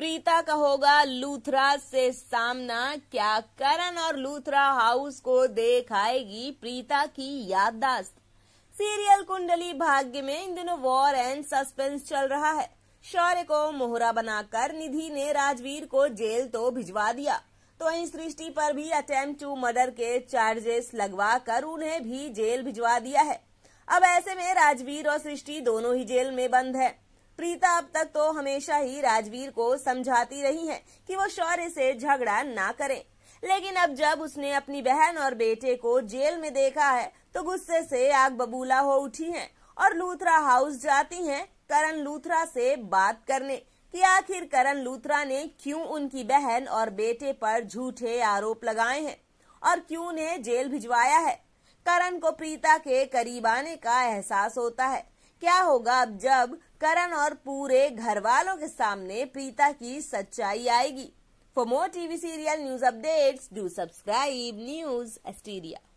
प्रीता का होगा लूथरा से सामना क्या करण और लूथरा हाउस को देखाएगी प्रीता की याददाश्त सीरियल कुंडली भाग्य में इन दिनों वॉर एंड सस्पेंस चल रहा है शौर्य को मोहरा बनाकर निधि ने राजवीर को जेल तो भिजवा दिया तो वही सृष्टि पर भी अटेम्प्ट टू मर्डर के चार्जेस लगवा कर उन्हें भी जेल भिजवा दिया है अब ऐसे में राजवीर और सृष्टि दोनों ही जेल में बंद है प्रीता अब तक तो हमेशा ही राजवीर को समझाती रही है कि वो शौर्य से झगड़ा ना करें लेकिन अब जब उसने अपनी बहन और बेटे को जेल में देखा है तो गुस्से से आग बबूला हो उठी है और लूथरा हाउस जाती हैं करण लूथरा से बात करने कि आखिर करण लूथरा ने क्यों उनकी बहन और बेटे पर झूठे आरोप लगाए हैं और क्यों उन्हें जेल भिजवाया है करण को प्रीता के करीब आने का एहसास होता है क्या होगा अब जब करण और पूरे घर वालों के सामने प्रीता की सच्चाई आएगी for more TV serial news updates do subscribe news Asteria